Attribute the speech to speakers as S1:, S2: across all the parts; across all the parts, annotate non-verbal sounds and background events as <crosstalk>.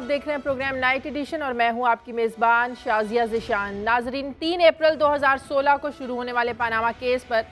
S1: आप देख रहे हैं प्रोग्राम नाइट एडिशन और मैं हूं आपकी मेज़बान शाजिया जिशान नाजरीन तीन अप्रैल 2016 को शुरू होने वाले पानामा केस पर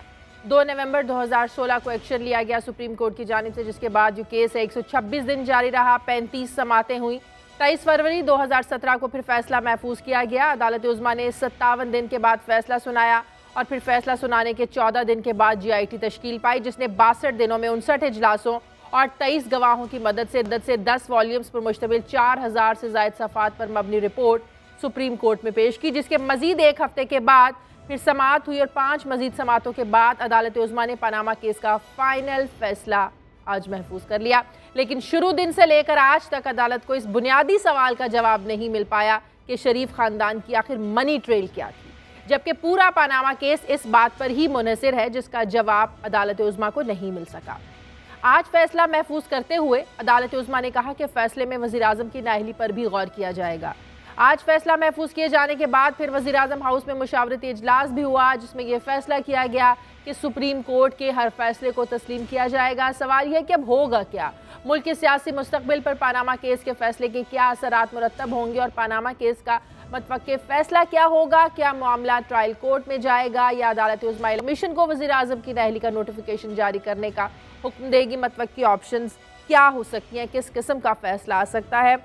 S1: 2 नवंबर 2016 को एक्शन लिया गया सुप्रीम कोर्ट की जानब से जिसके बाद जो केस है 126 दिन जारी रहा 35 समातें हुई तेईस फरवरी 2017 को फिर फैसला महफूज किया गया अदालत उजमा ने सत्तावन दिन के बाद फैसला सुनाया और फिर फैसला सुनाने के चौदह दिन के बाद जी आई पाई जिसने बासठ दिनों में उनसठ इजलासों और तेईस गवाहों की मदद से दस से दस वॉल्यूम्स पर मुश्तमिल चार हज़ार से जायद सफ़ात पर मबनी रिपोर्ट सुप्रीम कोर्ट में पेश की जिसके मजीद एक हफ्ते के बाद फिर समात हुई और पाँच मजीद समातों के बाद अदालत उजमा ने पनामा केस का फाइनल फैसला आज महफूज कर लिया लेकिन शुरू दिन से लेकर आज तक अदालत को इस बुनियादी सवाल का जवाब नहीं मिल पाया कि शरीफ खानदान की आखिर मनी ट्रेल क्या थी जबकि पूरा पानामा केस इस बात पर ही मुनसर है जिसका जवाब अदालत उजमा को नहीं मिल सका आज फैसला महफूज करते हुए अदालत उजमा ने कहा कि फैसले में वजी अजम की नाहली पर भी गौर किया जाएगा आज फैसला महफूज किए जाने के बाद फिर वजी अजम हाउस में मुशावरती इजलास भी हुआ जिसमें यह फैसला किया गया कि सुप्रीम कोर्ट के हर फैसले को तस्लीम किया जाएगा सवाल यह कि अब होगा क्या मुल्क के सियासी मुस्तबिल पर पानामा केस के फैसले के क्या असरात मुरतब होंगे और पानामा केस का मतवक़ फैसला क्या होगा क्या मामला ट्रायल कोर्ट में जाएगा या अदालत उजमा कमीशन को वजी अजम की नहली का नोटिफिकेशन जारी करने का हुक्म देगी की ऑप्शन क्या हो सकती हैं किस किस्म का फैसला आ सकता है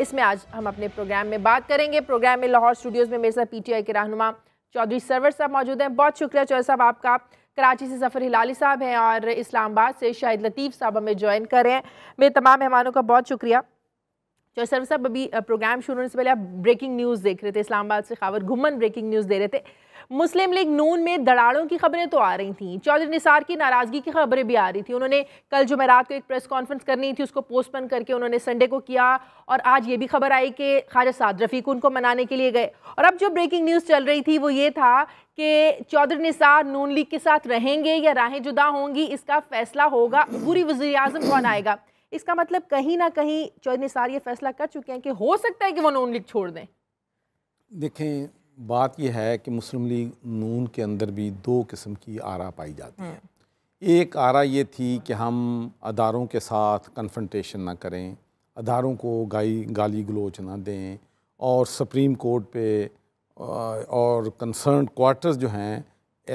S1: इसमें आज हम अपने प्रोग्राम में बात करेंगे प्रोग्राम में लाहौर स्टूडियोज़ में मेरे साथ पीटीआई के रहनुमा चौधरी सरवर साहब मौजूद हैं बहुत शुक्रिया चौधरी साहब आपका कराची से सफ़र हिलाली साहब हैं और इस्लामाबाद से शाहिद लतीफ़ साहब हमें ज्वाइन कर रहे हैं मेरे तमाम मेहमानों का बहुत शुक्रिया चौधरी सरवर साहब अभी प्रोग्राम शुरू होने से पहले आप ब्रेकिंग न्यूज़ देख रहे थे इस्लामाबाद से खावर घुमन ब्रेकिंग न्यूज़ दे रहे थे मुस्लिम लीग नून में दड़ाड़ों की खबरें तो आ रही थी चौधरी निसार की नाराज़गी की खबरें भी आ रही थी उन्होंने कल जुमेरात को एक प्रेस कॉन्फ्रेंस करनी थी उसको पोस्टपन करके उन्होंने संडे को किया और आज ये भी खबर आई कि ख्वाजा साद रफ़ीक उनको मनाने के लिए गए और अब जो ब्रेकिंग न्यूज़ चल रही थी वो ये था कि चौधरी निसार नून लीग के साथ रहेंगे या राहें जुदा होंगी इसका फैसला होगा पूरी वजी अजम कौन आएगा इसका मतलब कहीं ना कहीं चौधरी निसार ये फैसला कर चुके हैं कि हो सकता है कि वो नून लीग छोड़ दें
S2: देखें बात यह है कि मुस्लिम लीग नून के अंदर भी दो किस्म की आरा पाई जाती है हम्म। एक आरा ये थी कि हम अदारों के साथ कन्फ्रंटेशन ना करें अदारों को गाई गाली गलोच ना दें और सुप्रीम कोर्ट पे और कंसर्न क्वार्टर्स जो हैं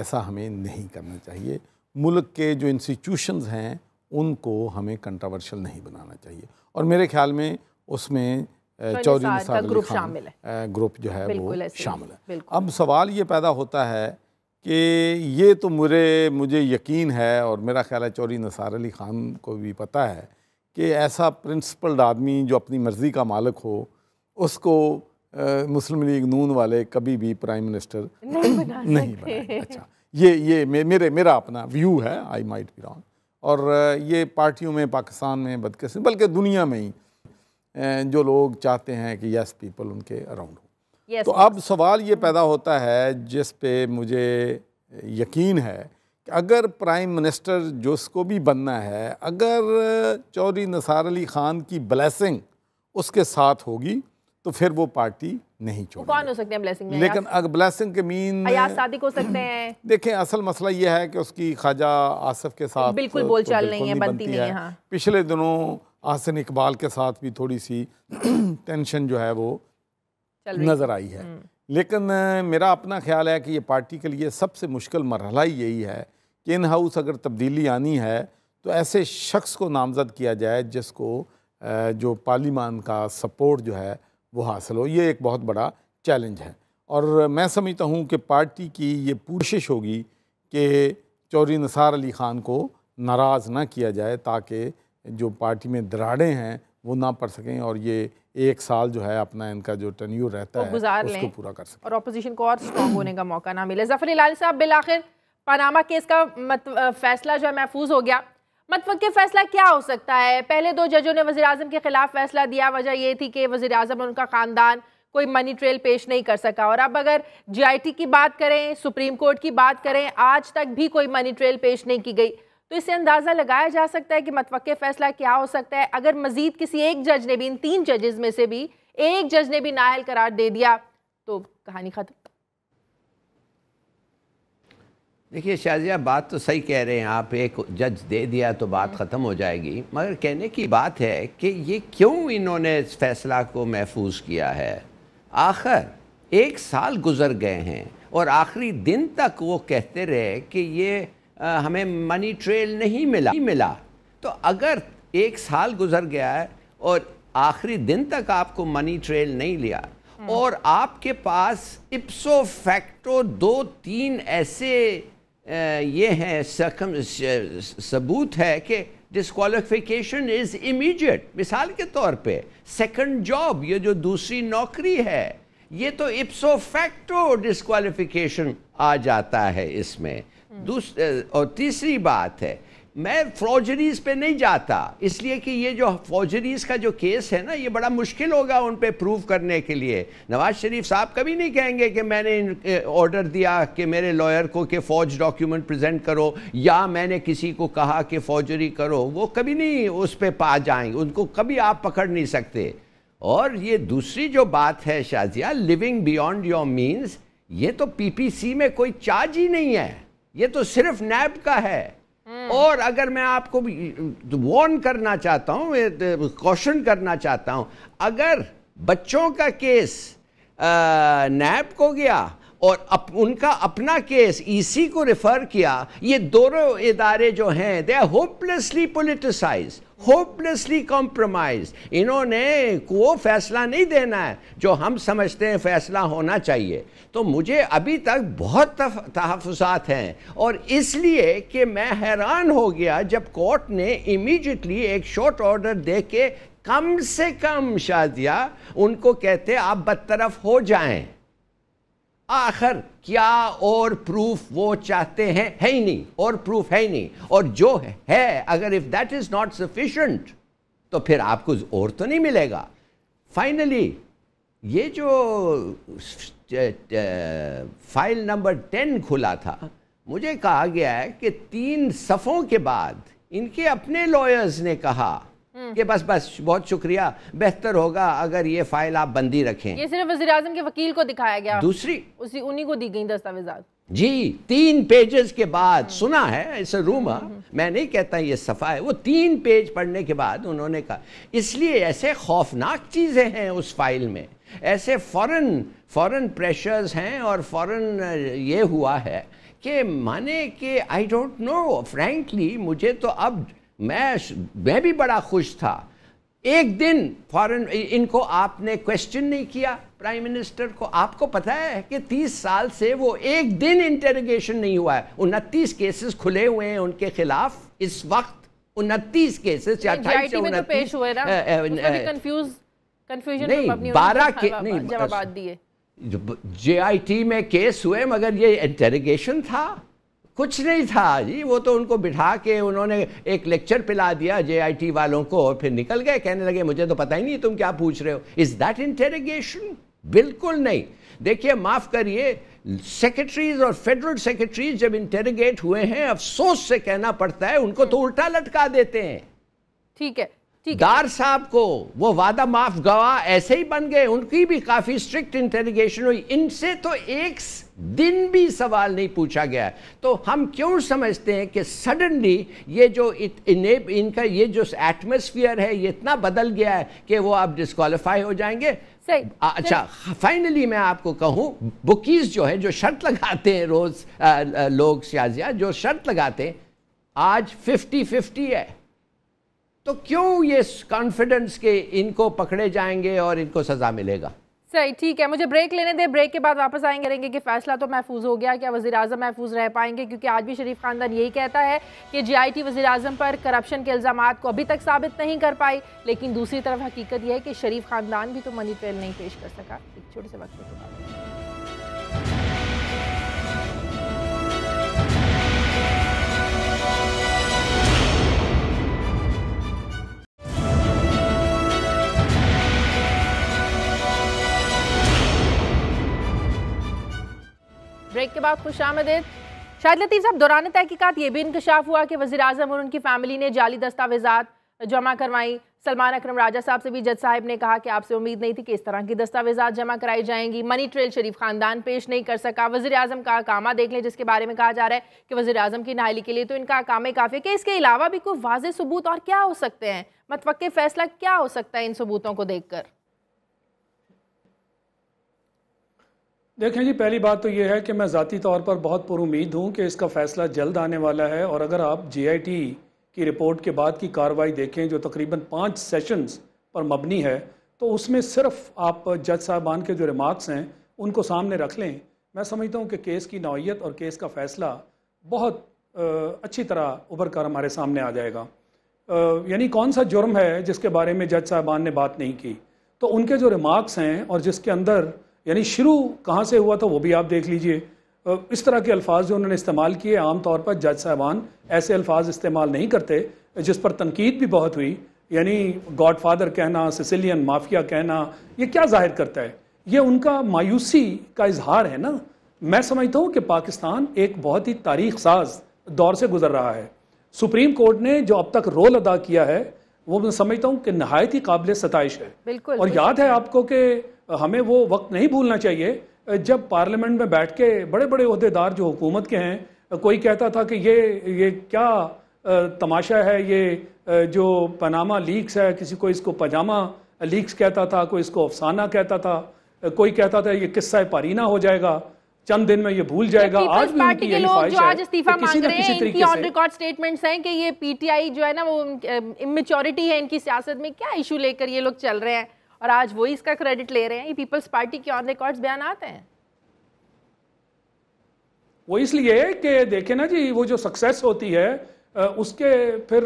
S2: ऐसा हमें नहीं करना चाहिए मुल्क के जो इंस्टीट्यूशंस हैं उनको हमें कंट्रावर्शल नहीं बनाना चाहिए और मेरे ख्याल में उसमें तो चौधरी निसार ग्रुप शामिल है ग्रुप जो है वो शामिल है अब सवाल ये पैदा होता है कि ये तो मुझे मुझे यकीन है और मेरा ख्याल है चौधरी निसार अली ख़ान को भी पता है कि ऐसा प्रिंसिपल्ड आदमी जो अपनी मर्ज़ी का मालिक हो उसको मुस्लिम लीग नून वाले कभी भी प्राइम मिनिस्टर
S1: नहीं बना अच्छा
S2: ये ये मे, मेरे मेरा अपना व्यू है आई माइट बी रॉन्ग और ये पार्टियों में पाकिस्तान में बदकिस्मत बल्कि दुनिया में ही जो लोग चाहते हैं कि यस पीपल उनके अराउंड
S1: हो yes, तो
S2: अब सवाल ये पैदा होता है जिस पे मुझे यकीन है कि अगर प्राइम मिनिस्टर जिसको भी बनना है अगर चौधरी नसार अली ख़ान की ब्लेसिंग उसके साथ होगी तो फिर वो पार्टी नहीं
S1: छोड़ कौन हो सकते हैं ब्लेसिंग में लेकिन
S2: अगर ब्लेसिंग के मीन
S1: सादिक हो सकते हैं
S2: देखें असल मसला यह है कि उसकी ख्वाजा आसफ के साथ बिल्कुल तो बोलचाल तो नहीं, नहीं है बनती नहीं है हाँ। पिछले दिनों आसन इकबाल के साथ भी थोड़ी सी टेंशन जो है वो नज़र आई है हम्म। लेकिन मेरा अपना ख्याल है कि ये पार्टी के लिए सबसे मुश्किल मरहला ही यही है कि इन हाउस अगर तब्दीली आनी है तो ऐसे शख्स को नामज़द किया जाए जिसको जो पार्लीमान का सपोर्ट जो है वो हासिल हो ये एक बहुत बड़ा चैलेंज है और मैं समझता हूँ कि पार्टी की ये कोशिश होगी कि चौरी निसार अली ख़ान को नाराज़ ना किया जाए ताकि जो पार्टी में दराड़े हैं वो ना पड़ सकें और ये एक साल जो है अपना इनका जो टन्यू रहता है उसको पूरा कर सकें
S1: और अपोजिशन को और स्ट्रॉन्ग होने का मौका ना मिले जफर लाल साहब आखिर पनामा केस का मत, फैसला जो है महफूज हो गया मतवक़ मतलब फैसला क्या हो सकता है पहले दो जजों ने वजी अजम के खिलाफ फैसला दिया वजह यह थी कि वजी अजम और उनका ख़ानदान कोई मनी ट्रेल पेश नहीं कर सका और अब अगर जीआईटी की बात करें सुप्रीम कोर्ट की बात करें आज तक भी कोई मनी ट्रेल पेश नहीं की गई तो इससे अंदाज़ा लगाया जा सकता है कि मतवक़ फ़ैसला क्या हो सकता है अगर मज़ीद किसी एक जज ने भी इन तीन जजेज़ में से भी एक जज ने भी नायल करार दे दिया तो कहानी ख़त्म
S3: देखिए शाजिया बात तो सही कह रहे हैं आप एक जज दे दिया तो बात हम्म। ख़त्म हो जाएगी मगर कहने की बात है कि ये क्यों इन्होंने इस फैसला को महफूज किया है आखिर एक साल गुजर गए हैं और आखिरी दिन तक वो कहते रहे कि ये आ, हमें मनी ट्रेल नहीं मिला नहीं मिला तो अगर एक साल गुजर गया है और आखिरी दिन तक आपको मनी ट्रेल नहीं लिया हम्म। और आपके पास इप्सो फैक्टो दो तीन ऐसे ये हैं सकम सबूत है कि डिस्कालिफिकेशन इज़ इमीडिएट मिसाल के तौर पे सेकंड जॉब ये जो दूसरी नौकरी है ये तो इप्सो फैक्टो डिस्कालिफिकेशन आ जाता है इसमें हम्म। और तीसरी बात है मैं फ्रॉजरीज पे नहीं जाता इसलिए कि ये जो फौजरीज का जो केस है ना ये बड़ा मुश्किल होगा उन पे प्रूव करने के लिए नवाज शरीफ साहब कभी नहीं कहेंगे कि मैंने ऑर्डर दिया कि मेरे लॉयर को कि फ़ौज डॉक्यूमेंट प्रेजेंट करो या मैंने किसी को कहा कि फौजरी करो वो कभी नहीं उस पर पा जाएंगे उनको कभी आप पकड़ नहीं सकते और ये दूसरी जो बात है Shazia living beyond your means ये तो पीपीसी में कोई चार्ज ही नहीं है ये तो सिर्फ नैब का है हम्म। और अगर मैं आपको वॉर्न तो करना चाहता हूं कौशन तो करना चाहता हूं अगर बच्चों का केस नैब को गया और अप, उनका अपना केस ईसी e को रेफर किया ये दोनों इदारे जो हैं they are hopelessly politicise hopelessly compromise इन्होंने को फैसला नहीं देना है जो हम समझते हैं फैसला होना चाहिए तो मुझे अभी तक बहुत तहफात हैं और इसलिए कि मैं हैरान हो गया जब कोर्ट ने इमीजिएटली एक शॉर्ट ऑर्डर दे के कम से कम शादिया उनको कहते आप बदतरफ हो जाएं आखिर क्या और प्रूफ वो चाहते हैं है ही नहीं और प्रूफ है ही नहीं और जो है अगर if that is not sufficient तो फिर आपको और तो नहीं मिलेगा फाइनली ये जो फाइल नंबर टेन खुला था मुझे कहा गया है कि तीन सफ़ों के बाद इनके अपने लॉयर्स ने कहा हम्म। कि बस बस बहुत शुक्रिया बेहतर होगा अगर ये फाइल आप बंदी रखें ये
S1: सिर्फ वजी के वकील को दिखाया गया दूसरी उसी उन्हीं को दी गई दस्तावेजा
S3: जी तीन पेजेस के बाद सुना है इस रूम हम्म, हम्म। मैं नहीं कहता ये सफ़ा है वो तीन पेज पढ़ने के बाद उन्होंने कहा इसलिए ऐसे खौफनाक चीज़ें हैं उस फाइल में ऐसे फॉरेन फॉरेन प्रेशर्स हैं और फॉरेन ये हुआ है कि माने कि आई डोंट नो फ्रेंकली मुझे तो अब मैं मैं भी बड़ा खुश था एक दिन फॉरेन इनको आपने क्वेश्चन नहीं किया प्राइम मिनिस्टर को आपको पता है कि 30 साल से वो एक दिन इंटरोगेशन नहीं हुआ है उनतीस केसेस खुले हुए हैं उनके खिलाफ इस वक्त उनतीस केसेस या अट्ठाईस तो पेश हुए ना
S1: कंफ्यूज कंफ्यूजन नहीं बारह के नहीं जवाब दिए
S3: जे आई टी में केस हुए मगर ये इंटेरोगेशन था कुछ नहीं था जी वो तो उनको बिठा के उन्होंने एक लेक्चर पिला दिया जे वालों को और फिर निकल गए कहने लगे मुझे तो पता ही नहीं तुम क्या पूछ रहे हो इज दैट इंटेरोगेशन बिल्कुल नहीं देखिए माफ करिए सेक्रेटरीज और फेडरल सेक्रेटरीज जब इंटेरोगेट हुए हैं अफसोस से कहना पड़ता है उनको तो हम्म। उल्टा लटका देते हैं ठीक है दार साहब को वो वादा माफ गवाह ऐसे ही बन गए उनकी भी काफी स्ट्रिक्ट इंटेरिगेशन हुई इनसे तो एक स... दिन भी सवाल नहीं पूछा गया तो हम क्यों समझते हैं कि सडनली ये जो इत, इनेब इनका ये जो एटमोसफियर है ये इतना बदल गया है कि वो आप डिस्कालीफाई हो जाएंगे सही अच्छा फाइनली मैं आपको कहूं बुकीज जो है जो शर्त लगाते हैं रोज आ, आ, लोग सियाजिया जो शर्त लगाते हैं आज फिफ्टी फिफ्टी है तो क्यों ये कॉन्फिडेंस के इनको पकड़े जाएंगे और इनको सज़ा मिलेगा
S1: सही ठीक है मुझे ब्रेक लेने दे ब्रेक के बाद वापस आएंगे करेंगे कि फैसला तो महफूज हो गया क्या वजी अजम महफूज रह पाएंगे क्योंकि आज भी शरीफ खानदान यही कहता है कि जी आई टी वजी अजम पर करप्शन के इल्ज़ाम को अभी तक साबित नहीं कर पाई लेकिन दूसरी तरफ हकीकत यह है कि शरीफ खानदान भी तो मनी ट्रेल नहीं पेश कर सका एक छोटे से वक्त के तो बाद ब्रेक के बाद खुश आमदेद शाहिद लतीफ़ साहब दौरान तहकीकत ये भी इंकशाफ हुआ कि वजी अजम और उनकी फैमिली ने जाली दस्तावेजा जमा करवाई सलमान अकरम राजा साहब से भी जज साहब ने कहा कि आपसे उम्मीद नहीं थी कि इस तरह की दस्तावेजा जमा कराई जाएंगी मनी ट्रेल शरीफ खानदान पेश नहीं कर सका वजी अजम का अकामा देख लें जिसके बारे में कहा जा रहा है कि वजी अजम की नाहली के लिए तो इनका अकामे काफ़ी कि इसके अलावा भी कोई वाज सबूत और क्या हो सकते हैं मतवक़ मतलब फैसला क्या हो सकता है इन सबूतों को देख कर
S4: देखें जी पहली बात तो यह है कि मैं ज़ाती तौर पर बहुत पुरुद हूँ कि इसका फ़ैसला जल्द आने वाला है और अगर आप जे की रिपोर्ट के बाद की कार्रवाई देखें जो तकरीबन पाँच सेशंस पर मबनी है तो उसमें सिर्फ आप जज साहबान के जो रिमार्क्स हैं उनको सामने रख लें मैं समझता हूँ कि केस की नौीयत और केस का फ़ैसला बहुत अच्छी तरह उभर कर हमारे सामने आ जाएगा यानी कौन सा जुर्म है जिसके बारे में जज साहबान ने बात नहीं की तो उनके जो रिमार्क्स हैं और जिसके अंदर यानी शुरू कहाँ से हुआ था वो भी आप देख लीजिए इस तरह के अल्फाज जो उन्होंने इस्तेमाल किए आम तौर पर जज साहबान ऐसे अल्फाज इस्तेमाल नहीं करते जिस पर तनकीद भी बहुत हुई यानी गॉड फादर कहना सिसिलियन माफिया कहना ये क्या जाहिर करता है ये उनका मायूसी का इजहार है ना मैं समझता हूँ कि पाकिस्तान एक बहुत ही तारीख साज दौर से गुजर रहा है सुप्रीम कोर्ट ने जो अब तक रोल अदा किया है वो मैं समझता हूँ कि नहायत ही काबिल सतश है बिल्कुल और बिल्कुल। याद है आपको कि हमें वो वक्त नहीं भूलना चाहिए जब पार्लियामेंट में बैठ के बड़े बड़े अहदेदार जो हुकूमत के हैं कोई कहता था कि ये ये क्या तमाशा है ये जो पनामा लीक्स है किसी को इसको पजामा लीक्स कहता था कोई इसको अफसाना कहता था कोई कहता था ये किस्सा पारीना हो जाएगा चंद दिन में ये भूल जाएगा आज भी पार्टी के लोग जो आज इस्तीफा मांग रहे हैं इनकी ऑन रिकॉर्ड
S1: स्टेटमेंट्स हैं कि ये पीटीआई जो है ना वो इमेच्योरिटी है इनकी सियासत में क्या इशू लेकर ये लोग चल रहे हैं और आज वही इसका क्रेडिट ले रहे हैं ये पीपल्स पार्टी के ऑन रिकॉर्ड बयान आते हैं
S4: वो इसलिए कि देखे ना जी वो जो सक्सेस होती है उसके फिर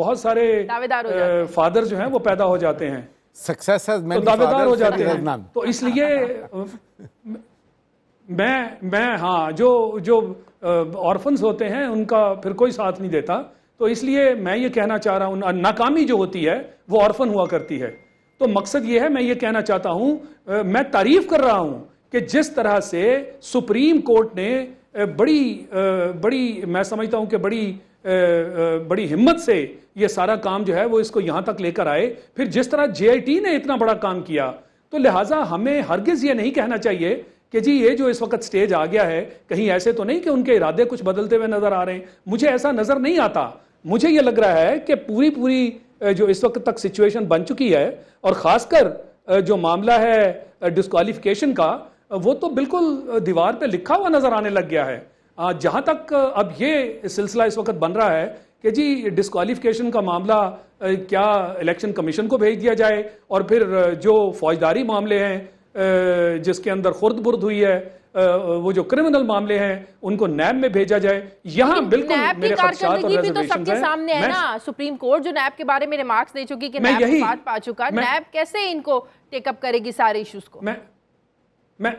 S4: बहुत सारे दावेदार हो जाते हैं। फादर जो हैं वो पैदा हो जाते हैं सक्सेस तो दावेदार हो जाते हैं तो इसलिए मैं मैं हाँ जो जो ऑर्फन्स होते हैं उनका फिर कोई साथ नहीं देता तो इसलिए मैं ये कहना चाह रहा हूँ नाकामी जो होती है वो ऑर्फन हुआ करती है तो मकसद यह है मैं ये कहना चाहता हूं मैं तारीफ कर रहा हूं कि जिस तरह से सुप्रीम कोर्ट ने बड़ी बड़ी मैं समझता हूं कि बड़ी बड़ी हिम्मत से ये सारा काम जो है वो इसको यहां तक लेकर आए फिर जिस तरह जे ने इतना बड़ा काम किया तो लिहाजा हमें हरगिज ये नहीं कहना चाहिए कि जी ये जो इस वक्त स्टेज आ गया है कहीं ऐसे तो नहीं कि उनके इरादे कुछ बदलते हुए नजर आ रहे हैं मुझे ऐसा नजर नहीं आता मुझे ये लग रहा है कि पूरी पूरी जो इस वक्त तक सिचुएशन बन चुकी है और ख़ासकर जो मामला है डिस्कालिफिकेशन का वो तो बिल्कुल दीवार पे लिखा हुआ नज़र आने लग गया है जहाँ तक अब ये सिलसिला इस वक्त बन रहा है कि जी डिस्कालिफिकेशन का मामला क्या इलेक्शन कमीशन को भेज दिया जाए और फिर जो फौजदारी मामले हैं जिसके अंदर खुर्द बुर्द हुई है वो जो क्रिमिनल मामले हैं उनको नैब में भेजा जाए यहाँ बिल्कुल मेरे भी तो सबके सामने है ना
S1: सुप्रीम कोर्ट जो नैब के बारे में रिमार्क्स दे चुकी कि नैब यही बात पा चुका नैब कैसे इनको टेकअप करेगी सारे इश्यूज को मैं
S4: मैं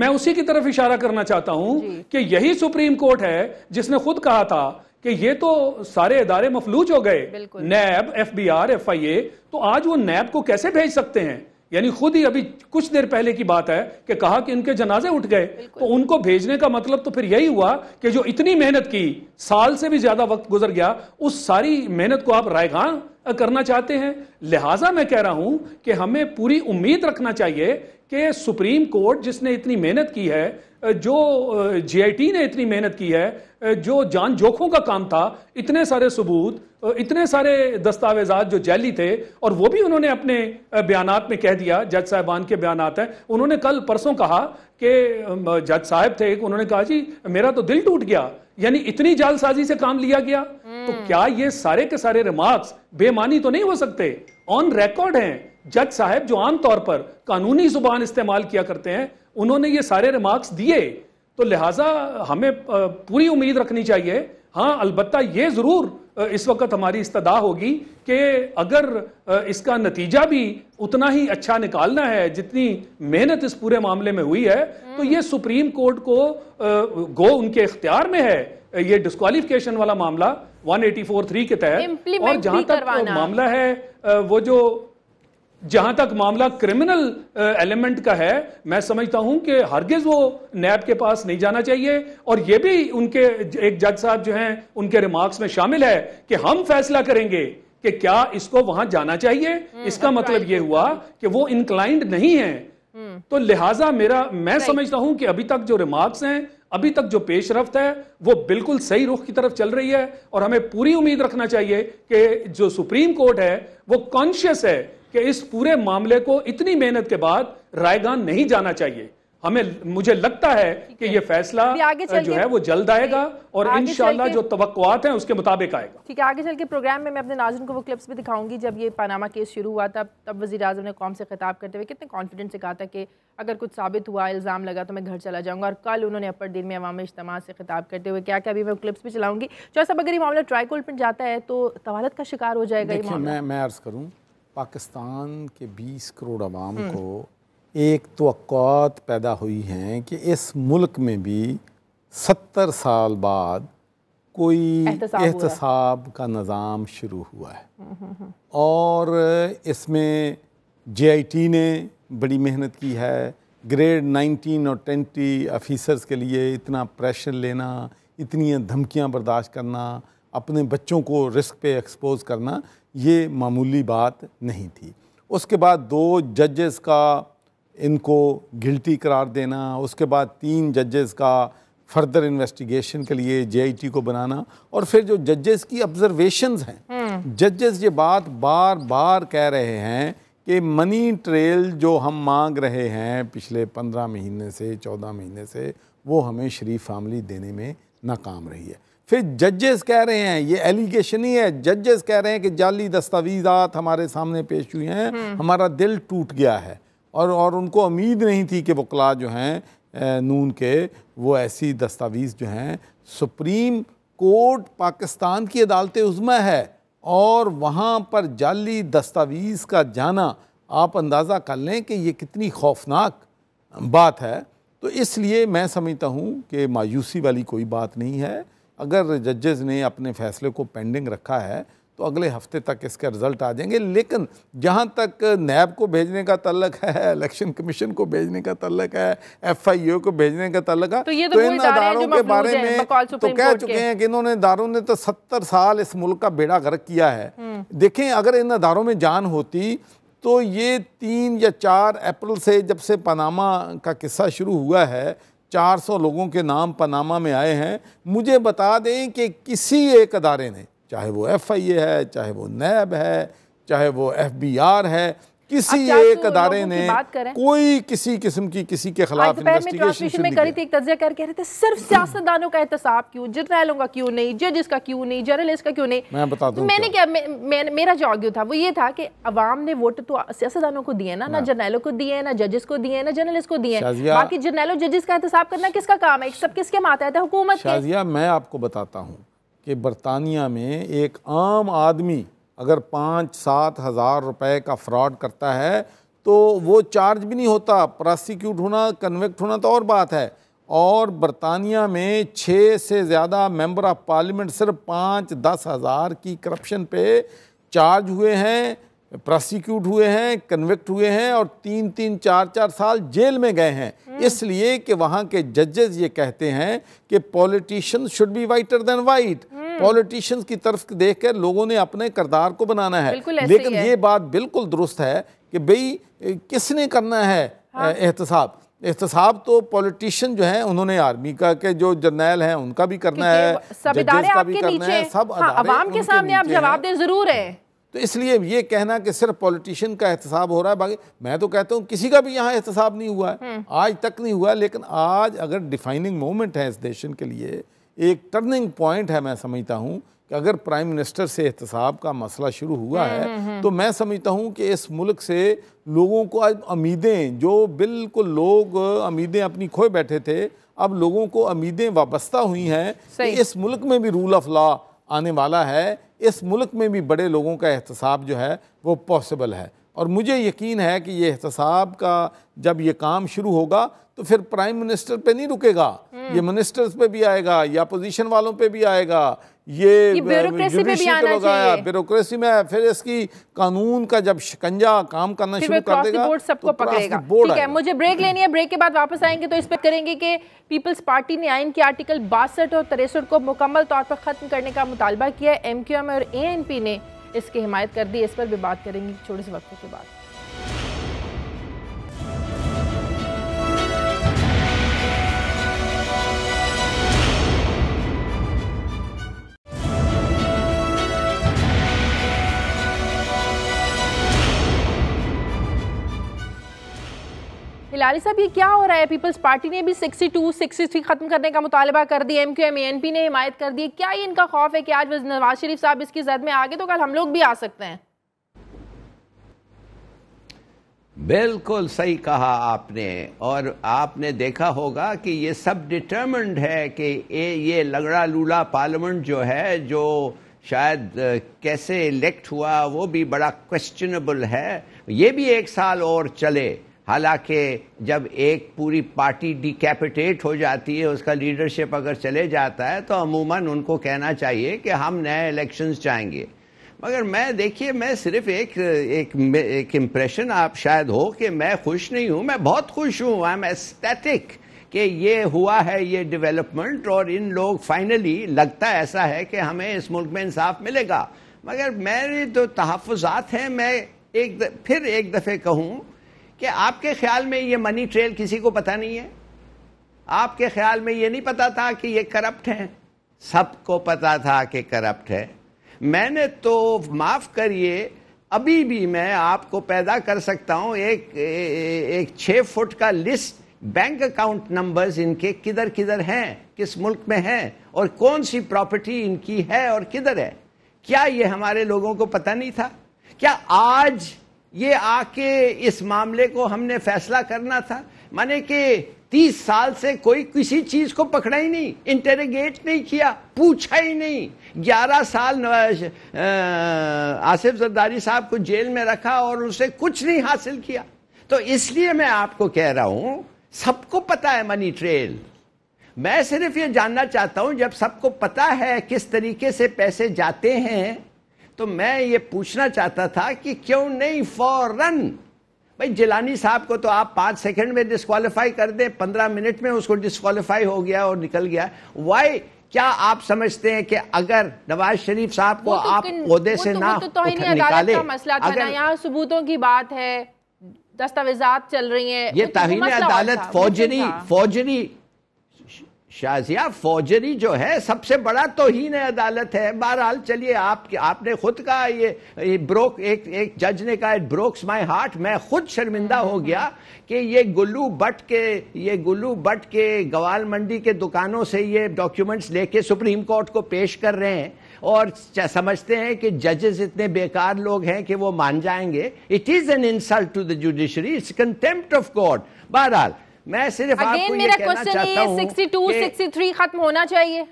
S4: मैं उसी की तरफ इशारा करना चाहता हूं कि यही सुप्रीम कोर्ट है जिसने खुद कहा था कि ये तो सारे इदारे मफलूज हो गए NAB F F B R I A तो आज वो नैब को कैसे भेज सकते हैं यानी खुद ही अभी कुछ देर पहले की बात है कि कहा कि इनके जनाजे उठ गए तो उनको भेजने का मतलब तो फिर यही हुआ कि जो इतनी मेहनत की साल से भी ज्यादा वक्त गुजर गया उस सारी मेहनत को आप रायगान करना चाहते हैं लिहाजा मैं कह रहा हूं कि हमें पूरी उम्मीद रखना चाहिए कि सुप्रीम कोर्ट जिसने इतनी मेहनत की है जो जीआईटी ने इतनी मेहनत की है जो जान जोखों का काम था इतने सारे सबूत इतने सारे दस्तावेजात जो जैली थे और वो भी उन्होंने अपने बयान में कह दिया जज साहबान के बयान हैं उन्होंने कल परसों कहा कि जज साहब थे उन्होंने कहा जी मेरा तो दिल टूट गया यानी इतनी जालसाजी से काम लिया गया हम्म। तो क्या ये सारे के सारे रिमार्क्स बेमानी तो नहीं हो सकते ऑन रिकॉर्ड हैं जज साहब जो आमतौर पर कानूनी जुबान इस्तेमाल किया करते हैं उन्होंने ये सारे रिमार्क्स दिए तो लिहाजा हमें पूरी उम्मीद रखनी चाहिए हाँ अलबत् ये ज़रूर इस वक्त हमारी इस्तदा होगी कि अगर इसका नतीजा भी उतना ही अच्छा निकालना है जितनी मेहनत इस पूरे मामले में हुई है तो ये सुप्रीम कोर्ट को गो उनके इख्तियार में है ये डिस्कालिफिकेशन वाला मामला 184.3 के तहत और जहां तक मामला है वो जो जहां तक मामला क्रिमिनल एलिमेंट का है मैं समझता हूं कि हरगिज वो नैब के पास नहीं जाना चाहिए और ये भी उनके एक जज साहब जो हैं उनके रिमार्क्स में शामिल है कि हम फैसला करेंगे कि क्या इसको वहां जाना चाहिए हम्म, इसका मतलब ये हुआ कि वो इंक्लाइंड नहीं है हम्म। तो लिहाजा मेरा मैं समझता हूं कि अभी तक जो रिमार्क्स हैं अभी तक जो रफ्त है वो बिल्कुल सही रुख की तरफ चल रही है और हमें पूरी उम्मीद रखना चाहिए कि जो सुप्रीम कोर्ट है वो कॉन्शियस है कि इस पूरे मामले को इतनी मेहनत के बाद रायगान नहीं जाना चाहिए हमें मुझे लगता है कि यह फैसला आगे जो है वो जल्द आएगा और इनशाला जो तवक्कुआत हैं उसके मुताबिक आएगा
S1: ठीक है आगे चल के प्रोग्राम में मैं अपने नाजन को वो क्लिप्स भी दिखाऊंगी जब ये पानामा केस शुरू हुआ था तब वजी अजम ने कौम से खिताब करते हुए कितने कॉन्फिडेंस से कहा था कि अगर कुछ साबित हुआ इल्ज़ाम लगा तो मैं घर चला जाऊँगा और कल उन्होंने अपर दिन में अवाम इज्तम से खिताब करते हुए क्या क्या अभी मैं क्लिप्स भी चलाऊँगी चौथा अगर ये मामला ट्राई कोर्ट में जाता है तो तवालत का शिकार हो जाएगा मैं
S2: अर्ज़ करूँ पाकिस्तान के 20 करोड़ आवाम को एक तोक़ात पैदा हुई हैं कि इस मुल्क में भी सत्तर साल बाद कोई एहतसाब का निज़ाम शुरू हुआ है और इसमें जे आई टी ने बड़ी मेहनत की है ग्रेड 19 और 20 अफीसर्स के लिए इतना प्रेशर लेना इतनी धमकियां बर्दाश्त करना अपने बच्चों को रिस्क पे एक्सपोज करना ये मामूली बात नहीं थी उसके बाद दो जजेस का इनको गिल्टी करार देना उसके बाद तीन जजेस का फर्दर इन्वेस्टिगेशन के लिए जेआईटी को बनाना और फिर जो जजेस की ऑब्जर्वेशंस हैं हम्म। जजेस ये बात बार बार कह रहे हैं कि मनी ट्रेल जो हम मांग रहे हैं पिछले पंद्रह महीने से चौदह महीने से वो हमें शरीफ फैमिली देने में नाकाम रही है फिर जजेस कह रहे हैं ये एलिगेशन ही है जजेस कह रहे हैं कि जाली दस्तावेजात हमारे सामने पेश हुए हैं हम्म। हमारा दिल टूट गया है और और उनको उम्मीद नहीं थी कि वकला जो हैं नून के वो ऐसी दस्तावेज़ जो हैं सुप्रीम कोर्ट पाकिस्तान की अदालत उज़मा है और वहाँ पर जाली दस्तावेज़ का जाना आप अंदाज़ा कर लें कि ये कितनी खौफनाक बात है तो इसलिए मैं समझता हूँ कि मायूसी वाली कोई बात नहीं है अगर जजेज़ ने अपने फैसले को पेंडिंग रखा है तो अगले हफ्ते तक इसके रिजल्ट आ जाएंगे लेकिन जहाँ तक नैब को भेजने का तल्लक है इलेक्शन कमीशन को भेजने का तल्लक है एफ आई को भेजने का तल्लक है तो,
S1: ये तो, तो इन अदारों के बारे में तो कह चुके हैं
S2: कि इन्होंने दारों ने तो सत्तर साल इस मुल्क का बेड़ा गर्क किया है हम्म। देखें अगर इन अदारों में जान होती तो ये तीन या चार अप्रैल से जब से पनामा का किस्सा शुरू हुआ है 400 लोगों के नाम पनामा में आए हैं मुझे बता दें कि किसी एक अदारे ने चाहे वो एफ आई ए है चाहे वो नैब है चाहे वो एफ बी आर है किसी एक अदारे ने कोई किसी किस्म की किसी के खिलाफ इन्वेस्टिगेशन में करी थी
S1: एक तजिया कर कह रहे थे सिर्फ सियासतदानों का एहतसाब क्यों जर्नैलों का क्यों नहीं जजेस का क्यों नहीं जर्नलिस्ट का क्यों नहीं
S2: मैं बता दूं तो मैंने क्या
S1: मैं, मैं, मेरा जो आर्ग्यू था वो ये था कि अवाम ने वोट तो सियासतदानों को दिए ना ना जर्नैलों को दिए ना जजेस को दिए ना जर्नलिस्ट को दिए बाकी जर्नैलों जजेस का एहतसाब करना किसका काम है सब किसके माता है हुकूमत
S2: मैं आपको बताता हूँ कि बरतानिया में एक आम आदमी अगर पाँच सात हज़ार रुपये का फ्रॉड करता है तो वो चार्ज भी नहीं होता प्रोसिक्यूट होना कन्विक्ट होना तो और बात है और बरतानिया में छः से ज़्यादा मेंबर ऑफ पार्लियामेंट सिर्फ पाँच दस हज़ार की करप्शन पे चार्ज हुए हैं प्रोसिक्यूट हुए हैं कन्विक्ट हुए हैं और तीन तीन चार चार साल जेल में गए हैं हम्म। इसलिए कि वहाँ के जजेस ये कहते हैं कि politician should be whiter than white hmm. Hmm. Politicians की तरफ देखकर लोगों ने अपने करदार को बनाना है लेकिन ये बात बिल्कुल दुरुस्त है कि भाई किसने करना है हाँ। एहतसाब एहतसाब तो पॉलिटिशियन जो हैं उन्होंने आर्मी का के जो जर्नैल हैं उनका भी करना है सब इदारे आपके नीचे है, सब हाँ, के सामने आप जवाब दें जरूर है तो इसलिए ये कहना कि सिर्फ पॉलिटिशियन का एहतसाब हो रहा है बाकी मैं तो कहता हूँ किसी का भी यहाँ एहतसाब नहीं हुआ है हम्म। आज तक नहीं हुआ लेकिन आज अगर डिफाइनिंग मोमेंट है इस देशन के लिए एक टर्निंग पॉइंट है मैं समझता हूँ कि अगर प्राइम मिनिस्टर से एहतसाब का मसला शुरू हुआ हम्म, है हम्म, हम्म। तो मैं समझता हूँ कि इस मुल्क से लोगों को आज उम्मीदें जो बिल्कुल लोग उम्मीदें अपनी खोए बैठे थे अब लोगों को उम्मीदें वाबस्ता हुई हैं कि इस मुल्क में भी रूल ऑफ लॉ आने वाला है इस मुल्क में भी बड़े लोगों का एहतसाब जो है वो पॉसिबल है और मुझे यकीन है कि ये एहतसाब का जब ये काम शुरू होगा तो फिर प्राइम मिनिस्टर पे नहीं रुकेगा हम्म। ये मिनिस्टर्स पे भी आएगा या अपोजिशन वालों पे भी आएगा ये, ये ब्यूरोक्रेसी पे भी आना लगाया ब्यूरोक्रेसी में फिर इसकी कानून का जब शिकंजा काम करना शुरू कर देगा बोर्ड सबको तो पकड़ेगा ठीक है
S1: मुझे ब्रेक लेनी है ब्रेक के बाद वापस आएंगे तो इस पर करेंगे कि पीपल्स पार्टी ने आइन के आर्टिकल बासठ और तिरसठ को मुकम्मल तौर पर ख़त्म करने का मुतालबा किया है एम और ए ने इसकी हिमायत कर दी इस पर भी बात करेंगे छोटे से वक्त के बाद यारी साहब ये क्या हो रहा है पीपल्स पार्टी ने भी 62, 63 खत्म करने का मुतालबा कर दिया M Q M N P ने हिमायत कर दी क्या ये इनका खौफ है कि आज नवाज शरीफ साहब इसकी जद में आगे तो कल हम लोग भी आ सकते हैं
S3: बिल्कुल सही कहा आपने और आपने देखा होगा कि ये सब डिटर्मेंड है कि ए, ये लगड़ा लूला पार्लियामेंट जो है जो शायद कैसे इलेक्ट हुआ वो भी बड़ा क्वेश्चनेबल है ये भी एक साल और चले हालांकि जब एक पूरी पार्टी डिकैपिटेट हो जाती है उसका लीडरशिप अगर चले जाता है तो अमूमन उनको कहना चाहिए कि हम नए इलेक्शंस चाहेंगे मगर मैं देखिए मैं सिर्फ एक एक एक इम्प्रेशन आप शायद हो कि मैं खुश नहीं हूँ मैं बहुत खुश हूँ आई एम एस्थेटिक कि ये हुआ है ये डेवलपमेंट और इन लोग फाइनली लगता ऐसा है कि हमें इस मुल्क में इंसाफ मिलेगा मगर मेरे जो तहफ़ात हैं मैं एक द, फिर एक दफ़े कहूँ कि आपके ख्याल में ये मनी ट्रेल किसी को पता नहीं है आपके ख्याल में ये नहीं पता था कि ये करप्ट हैं सबको पता था कि करप्ट है मैंने तो माफ करिए अभी भी मैं आपको पैदा कर सकता हूं एक एक छः फुट का लिस्ट बैंक अकाउंट नंबर्स इनके किधर किधर हैं किस मुल्क में हैं और कौन सी प्रॉपर्टी इनकी है और किधर है क्या ये हमारे लोगों को पता नहीं था क्या आज ये आके इस मामले को हमने फैसला करना था माने कि तीस साल से कोई किसी चीज को पकड़ा ही नहीं इंटेरोगेट नहीं किया पूछा ही नहीं ग्यारह साल आसिफ जरदारी साहब को जेल में रखा और उसे कुछ नहीं हासिल किया तो इसलिए मैं आपको कह रहा हूं सबको पता है मनी ट्रेल मैं सिर्फ ये जानना चाहता हूं जब सबको पता है किस तरीके से पैसे जाते हैं तो मैं ये पूछना चाहता था कि क्यों नहीं फौरन भाई जिलानी साहब को तो आप पांच सेकंड में डिस्कालीफाई कर दे पंद्रह मिनट में उसको डिस्कालीफाई हो गया और निकल गया वाई क्या आप समझते हैं कि अगर नवाज शरीफ साहब को तो आप पौधे से तो, ना तो, तो निकाले मसला अगर, यहाँ
S1: सबूतों की बात है दस्तावेजात चल रही हैं ये ताहीन अदालत फौजरी
S3: फौजरी शाजिया फौजरी जो है सबसे बड़ा तो ही नहीं अदालत है बहरहाल चलिए आप आपने खुद कहा ये, ये ब्रोक एक एक जज ने कहा इट ब्रोक्स माय हार्ट मैं खुद शर्मिंदा हो गया कि ये गुल्लू बट के ये गुल्लू बट के गवाल मंडी के दुकानों से ये डॉक्यूमेंट्स लेके सुप्रीम कोर्ट को पेश कर रहे हैं और समझते हैं कि जजेस इतने बेकार लोग हैं कि वो मान जाएंगे it is an insult to the judiciary it's contempt of court बहरहाल मैं सिर्फ Again, आपको मेरा क्वेश्चन 62,
S1: 63 खत्म होना चाहिए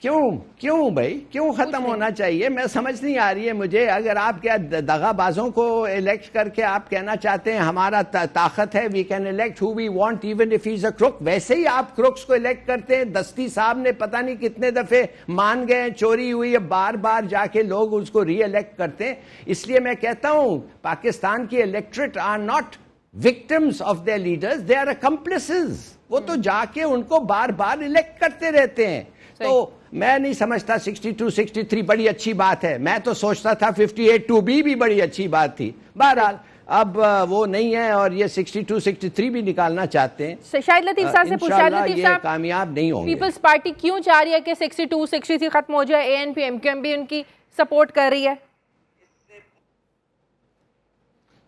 S3: क्यों क्यों भाई क्यों खत्म होना चाहिए मैं समझ नहीं आ रही है मुझे अगर आप क्या दगाबाजों को इलेक्ट करके आप कहना चाहते हैं हमारा ता, ताकत है we can elect who we want even if is a crook वैसे ही आप क्रुक्स को इलेक्ट करते हैं दस्ती साहब ने पता नहीं कितने दफे मान गए चोरी हुई है बार बार जाके लोग उसको री इलेक्ट करते हैं इसलिए मैं कहता हूं पाकिस्तान की electorate are not victims of their leaders they are accomplice वो तो हम्म। जाके उनको बार बार इलेक्ट करते रहते हैं तो मैं नहीं समझता 62, 63 बड़ी अच्छी बात है मैं तो सोचता था 58 टू बी भी बड़ी अच्छी बात थी बहरहाल अब वो नहीं है और ये 62, 63 भी निकालना चाहते हैं शायद लतीफ साहब से पूछा लतीफ साहब कामयाब नहीं होंगे पीपल्स
S1: पार्टी क्यों चाह रही है कि 62, 63 खत्म हो जाए एएनपी एमक्यूएम भी उनकी सपोर्ट कर रही है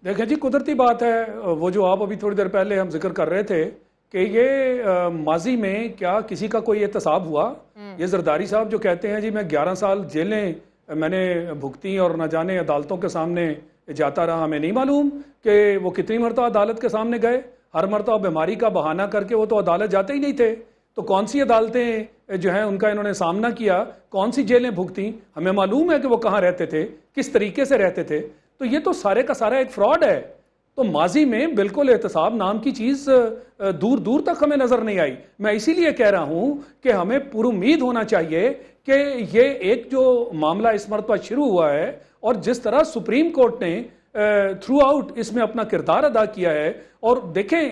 S4: देखिए जी कुदरती बात है वो जो आप अभी थोड़ी देर पहले हम जिक्र कर रहे थे कि ये आ, माजी में क्या किसी का कोई एहतसाब हुआ ये जरदारी साहब जो कहते हैं जी मैं ग्यारह साल जेलें मैंने भुगती और ना जाने अदालतों के सामने जाता रहा हमें नहीं मालूम कि वो कितनी मरतबा अदालत के सामने गए हर मरतबा बीमारी का बहाना करके वो तो अदालत जाते ही नहीं थे तो कौन सी अदालतें जो हैं उनका इन्होंने सामना किया कौन सी जेलें भुगती हमें मालूम है कि वो कहाँ रहते थे किस तरीके से रहते थे तो ये तो सारे का सारा एक फ्रॉड है तो माजी में बिल्कुल एहतसाब नाम की चीज दूर दूर तक हमें नजर नहीं आई मैं इसीलिए कह रहा हूं कि हमें पुरुद होना चाहिए कि ये एक जो मामला इस मरतबा शुरू हुआ है और जिस तरह सुप्रीम कोर्ट ने थ्रू आउट इसमें अपना किरदार अदा किया है और देखें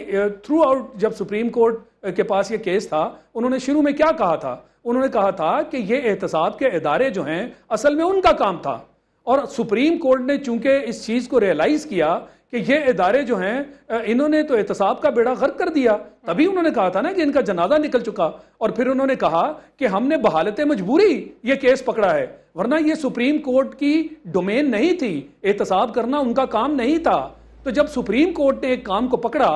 S4: थ्रू आउट जब सुप्रीम कोर्ट के पास ये केस था उन्होंने शुरू में क्या कहा था उन्होंने कहा था कि ये एहतसाब के इदारे जो हैं असल में उनका काम था और सुप्रीम कोर्ट ने चूंकि इस चीज़ को रियलाइज़ किया कि ये इदारे जो हैं इन्होंने तो एहतसाब का बेड़ा गर्क कर दिया तभी उन्होंने कहा था ना कि इनका जनाजा निकल चुका और फिर उन्होंने कहा कि हमने बहालत मजबूरी ये केस पकड़ा है वरना ये सुप्रीम कोर्ट की डोमेन नहीं थी एहतसाब करना उनका काम नहीं था तो जब सुप्रीम कोर्ट ने एक काम को पकड़ा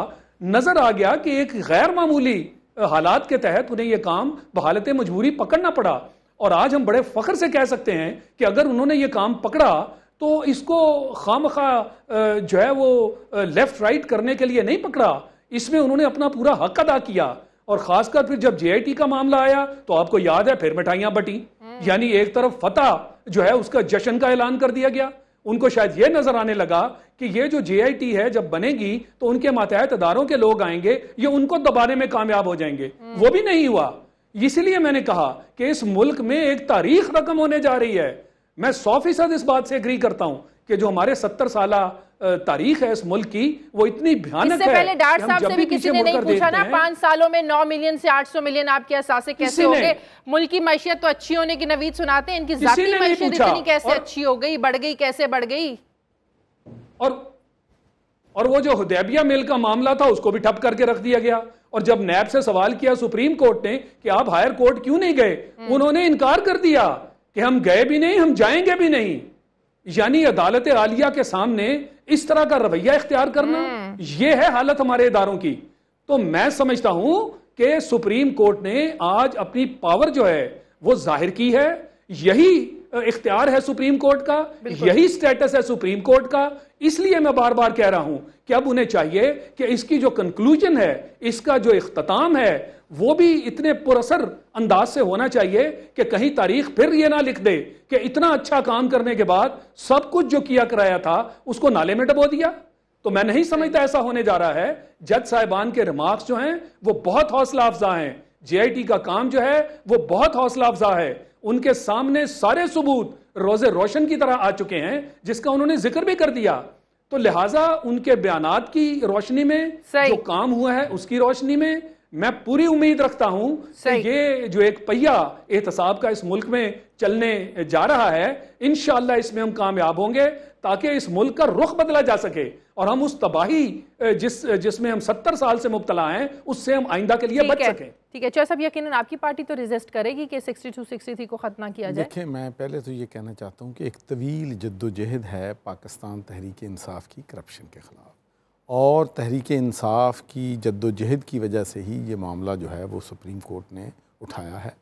S4: नजर आ गया कि एक गैर मामूली हालात के तहत उन्हें यह काम बहालत मजबूरी पकड़ना पड़ा और आज हम बड़े फख्र से कह सकते हैं कि अगर उन्होंने ये काम पकड़ा तो इसको खाम खा जो है वो लेफ्ट राइट करने के लिए नहीं पकड़ा इसमें उन्होंने अपना पूरा हक अदा किया और खासकर फिर जब जेआईटी का मामला आया तो आपको याद है फिर मिठाइयां बटी हम्म। यानी एक तरफ फतेह जो है उसका जश्न का ऐलान कर दिया गया उनको शायद यह नजर आने लगा कि ये जो जे है जब बनेगी तो उनके मातहत इदारों के लोग आएंगे ये उनको दबाने में कामयाब हो जाएंगे हम्म। वो भी नहीं हुआ इसलिए मैंने कहा कि इस मुल्क में एक तारीख रकम होने जा रही है मैं सौ फीसद इस बात से अग्री करता हूं कि जो हमारे सत्तर साल तारीख है इस मुल्क की वो इतनी भयानक है पहले डार साहब से भी किसी ने नहीं पूछा ना पांच
S1: सालों में नौ मिलियन से आठ सौ मिलियन आपके असासे कैसे हो गए मुल्क की मैशियत तो अच्छी होने की नवीद सुनाते हैं इनकी जाती मैशियत इतनी कैसे अच्छी हो गई बढ़ गई कैसे बढ़ गई
S4: और और वो जो हदैबिया मेल का मामला था उसको भी ठप करके रख दिया गया और जब नैब से सवाल किया सुप्रीम कोर्ट ने कि आप हायर कोर्ट क्यों नहीं गए हम्म। उन्होंने इनकार कर दिया कि हम गए भी नहीं हम जाएंगे भी नहीं यानी अदालत आलिया के सामने इस तरह का रवैया इख्तियार करना हम्म। यह है हालत हमारे इदारों की तो मैं समझता हूं कि सुप्रीम कोर्ट ने आज अपनी पावर जो है वो जाहिर की है यही इख्तियार है सुप्रीम कोर्ट का यही स्टेटस है सुप्रीम कोर्ट का इसलिए मैं बार बार कह रहा हूं कि अब उन्हें चाहिए कि इसकी जो कंक्लूजन है इसका जो इख्ताम है वो भी इतने पुरसर अंदाज से होना चाहिए कि कहीं तारीख फिर ये ना लिख दे कि इतना अच्छा काम करने के बाद सब कुछ जो किया कराया था उसको नाले में डबो दिया तो मैं नहीं समझता ऐसा होने जा रहा है जज साहिबान के रिमार्क्स जो हैं वो बहुत हौसला अफजा हैं जेआईटी का काम जो है वो बहुत हौसला अफजा है उनके सामने सारे सबूत रोजे रोशन की तरह आ चुके हैं जिसका उन्होंने जिक्र भी कर दिया तो लिहाजा उनके बयान की रोशनी में जो काम हुआ है उसकी रोशनी में मैं पूरी उम्मीद रखता हूं कि ये जो एक पहिया एहतसाब का इस मुल्क में चलने जा रहा है इन इसमें हम कामयाब होंगे ताकि इस मुल्क का रुख बदला जा सके और हम उस तबाही जिस जिसमें हम सत्तर साल से मुबतला
S2: हैं उससे हम आइंदा के
S4: लिए बच सकें
S1: ठीक है चाहे साहब यकीन आपकी पार्टी तो रिजिस्ट करेगी कि सिक्सटी टू सिक्सटी थ्री को ख़त्म किया जाए देखिए
S2: मैं पहले तो ये कहना चाहता हूँ कि एक तवील जद्दोजहद है पाकिस्तान तहरीक इंसाफ की करप्शन के ख़िलाफ़ और तहरीक इंसाफ की जद्दोजहद की वजह से ही ये मामला जो है वो सुप्रीम कोर्ट ने उठाया है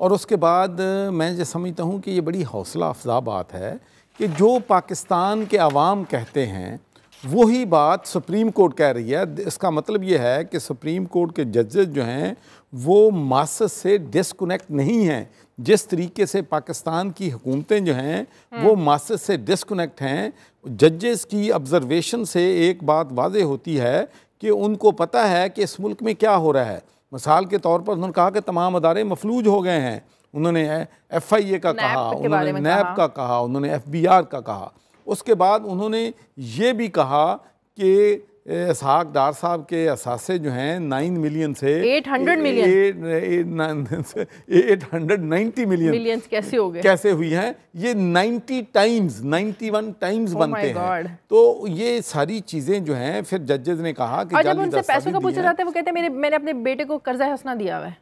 S2: और उसके बाद मैं ये समझता हूँ कि ये बड़ी हौसला अफजा बात है कि जो पाकिस्तान के आवाम कहते हैं वही बात सुप्रीम कोर्ट कह रही है इसका मतलब ये है कि सुप्रीम कोर्ट के जजेस जो हैं वो मास से डिसकनेक्ट नहीं हैं जिस तरीके से पाकिस्तान की हुकूमतें जो हैं हम्म। वो मास से डिसकनेक्ट हैं जजेस की ऑब्ज़रवेशन से एक बात वाज होती है कि उनको पता है कि इस मुल्क में क्या हो रहा है मिसाल के तौर पर उन्होंने कहा कि तमाम अदारे मफलूज हो गए हैं उन्होंने एफ आई ए का कहा उन्होंने नैब का कहा उन्होंने एफ बी आर का कहा उसके बाद उन्होंने ये भी कहा कि इसहाक डार साहब के असासे जो हैं नाइन मिलियन से eight hundred million eight hundred ninety million millions
S1: कैसे हो गए कैसे
S2: हुई हैं ये ninety times ninety one times oh बनते हैं तो ये सारी चीज़ें जो हैं फिर जजेज ने कहा कि जब उनसे पैसों का पूछा जाता
S1: है वो कहते हैं मेरे मैंने अपने बेटे को कर्जा हंसना दिया हुआ है